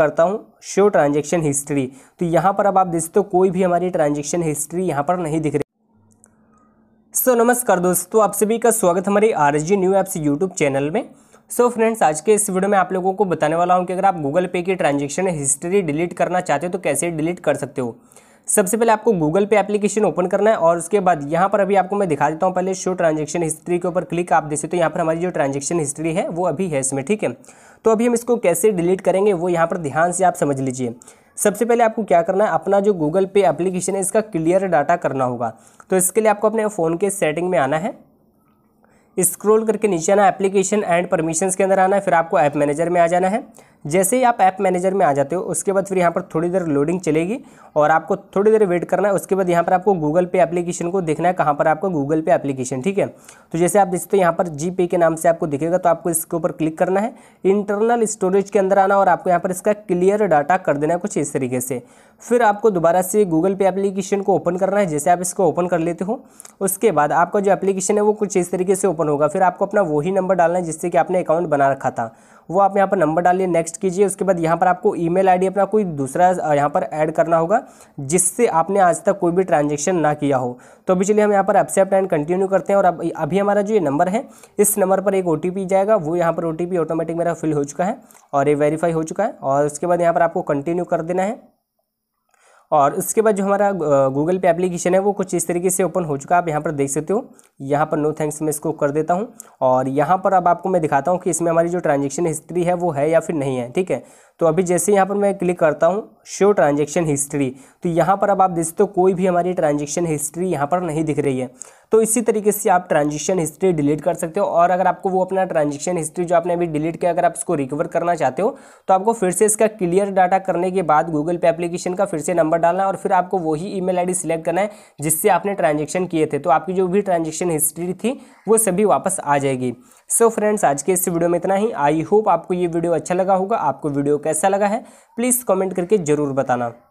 करता हूँ show transaction history तो यहाँ पर अब आप देख सकते हो कोई भी हमारी ट्रांजेक्शन हिस्ट्री यहाँ पर नहीं दिख रही सो so, नमस्कार दोस्तों आप सभी का स्वागत हमारे R G new apps YouTube channel में सो so फ्रेंड्स आज के इस वीडियो में आप लोगों को बताने वाला हूँ कि अगर आप गूगल पे की ट्रांजेक्शन हिस्ट्री डिलीट करना चाहते हो तो कैसे डिलीट कर सकते हो सबसे पहले आपको गूगल पे एप्लीकेशन ओपन करना है और उसके बाद यहाँ पर अभी आपको मैं दिखा देता हूँ पहले शो ट्रांजेक्शन हिस्ट्री के ऊपर क्लिक आप देख सकते हो यहाँ पर हमारी जो ट्रांजेक्शन हिस्ट्री है वो अभी है इसमें ठीक है तो अभी हम इसको कैसे डिलीट करेंगे वो यहाँ पर ध्यान से आप समझ लीजिए सबसे पहले आपको क्या करना है अपना जो गूगल पे एप्लीकेशन है इसका क्लियर डाटा करना होगा तो इसके लिए आपको अपने फ़ोन के सेटिंग में आना है स्क्रॉल करके नीचे आना एप्लीकेशन एंड परमिशंस के अंदर आना है फिर आपको ऐप मैनेजर में आ जाना है जैसे ही आप ऐप मैनेजर में आ जाते हो उसके बाद फिर यहाँ पर थोड़ी देर लोडिंग चलेगी और आपको थोड़ी देर वेट करना है उसके बाद यहाँ पर आपको गूगल पे एप्लीकेशन को देखना है कहाँ पर आपको गूगल पे एप्लीकेशन ठीक है तो जैसे आप देखते हो यहाँ पर जी के नाम से आपको दिखेगा तो आपको इसके ऊपर क्लिक करना है इंटरनल स्टोरेज के अंदर आना और आपको यहाँ पर इसका क्लियर डाटा कर देना है कुछ इस तरीके से फिर आपको दोबारा से गूगल पे एप्लीकेशन को ओपन करना है जैसे आप इसको ओपन कर लेते हो उसके बाद आपका जो एप्लीकेशन है वो कुछ इस तरीके से ओपन होगा फिर आपको अपना वही नंबर डालना है जिससे कि आपने अकाउंट बना रखा था वो आप यहाँ पर नंबर डालिए नेक्स्ट नेक्स्ट कीजिए उसके बाद यहाँ पर आपको ईमेल आईडी अपना कोई दूसरा यहाँ पर ऐड करना होगा जिससे आपने आज तक कोई भी ट्रांजेक्शन ना किया हो तो अभी चलिए हम यहाँ पर एक्सेप्ट एंड कंटिन्यू करते हैं और अभी हमारा जो ये नंबर है इस नंबर पर एक ओ जाएगा वो यहाँ पर ओ ऑटोमेटिक मेरा फिल हो चुका है और ये वेरीफाई हो चुका है और उसके बाद यहाँ पर आपको कंटिन्यू कर देना है और उसके बाद जो हमारा गूगल पे एप्लीकेशन है वो कुछ इस तरीके से ओपन हो चुका है आप यहाँ पर देख सकते हो यहाँ पर नो थैंक्स मैं इसको कर देता हूँ और यहाँ पर अब आपको मैं दिखाता हूँ कि इसमें हमारी जो ट्रांजेक्शन हिस्ट्री है वो है या फिर नहीं है ठीक है तो अभी जैसे यहाँ पर मैं क्लिक करता हूँ शो ट्रांजेक्शन हिस्ट्री तो यहाँ पर अब आप देख सकते हो कोई भी हमारी ट्रांजेक्शन हिस्ट्री यहाँ पर नहीं दिख रही है तो इसी तरीके से आप ट्रांजेक्शन हिस्ट्री डिलीट कर सकते हो और अगर आपको वो अपना ट्रांजेक्शन हिस्ट्री जो आपने अभी डिलीट किया अगर आप इसको रिकवर करना चाहते हो तो आपको फिर से इसका क्लियर डाटा करने के बाद गूगल पे एप्लीकेशन का फिर से नंबर डालना है और फिर आपको वही आई डी सिलेक्ट करना है जिससे आपने ट्रांजेक्शन किए थे तो आपकी जो भी ट्रांजेक्शन हिस्ट्री थी वो सभी वापस आ जाएगी सो so फ्रेंड्स आज के इस वीडियो में इतना ही आई होप आपको ये वीडियो अच्छा लगा होगा आपको वीडियो कैसा लगा है प्लीज़ कमेंट करके ज़रूर बताना